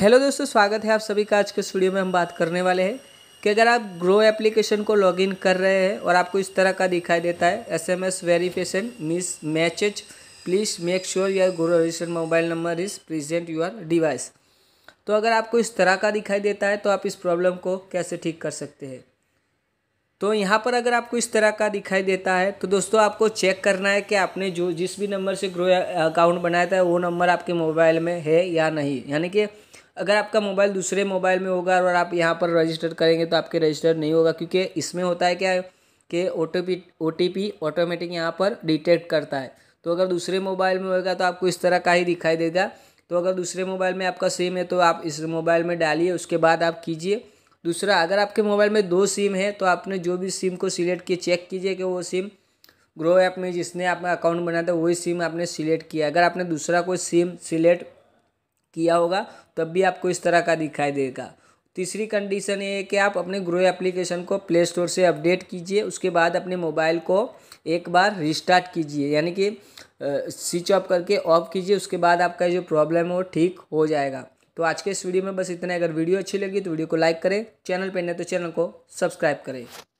hello दोस्तों स्वागत है आप सभी का आज के स्टूडियो में हम बात करने वाले हैं कि अगर आप ग्रो एप्लीकेशन को लॉगिन कर रहे हैं और आपको इस तरह का दिखाई देता है S M S verification mismatches please make sure your Groww registered mobile number is present your device तो अगर आपको इस तरह का दिखाई देता है तो आप इस प्रॉब्लम को कैसे ठीक कर सकते हैं तो यहाँ पर अगर आपको इस तरह का दिखाई देता है तो दोस्तों आपको चेक करना है कि आपने जो जिस भी नंबर से ग्रो अकाउंट बनाया था वो नंबर आपके मोबाइल में है या नहीं यानी कि अगर आपका मोबाइल दूसरे मोबाइल में होगा और आप यहाँ पर रजिस्टर करेंगे तो आपके रजिस्टर नहीं होगा क्योंकि इसमें होता है क्या है कि ओ टी पी ऑटोमेटिक यहाँ पर डिटेक्ट करता है तो अगर दूसरे मोबाइल में होगा तो आपको इस तरह का ही दिखाई देगा तो अगर दूसरे मोबाइल में आपका सिम है तो आप इस मोबाइल में डालिए उसके बाद आप कीजिए दूसरा अगर आपके मोबाइल में दो सिम है तो आपने जो भी सिम को सिलेक्ट किए चेक कीजिए कि वो सिम ग्रो ऐप में जिसने आपका अकाउंट बनाया था वही सिम आपने सिलेक्ट किया अगर आपने दूसरा कोई सिम सिलेक्ट किया होगा तब भी आपको इस तरह का दिखाई देगा तीसरी कंडीशन ये है कि आप अपने ग्रो एप्लीकेशन को प्ले स्टोर से अपडेट कीजिए उसके बाद अपने मोबाइल को एक बार रिस्टार्ट कीजिए यानी कि स्विच ऑफ करके ऑफ कीजिए उसके बाद आपका जो प्रॉब्लम है वो ठीक हो जाएगा तो आज के इस वीडियो में बस इतना अगर वीडियो अच्छी लगी तो वीडियो को लाइक करें चैनल पर नहीं तो चैनल को सब्सक्राइब करें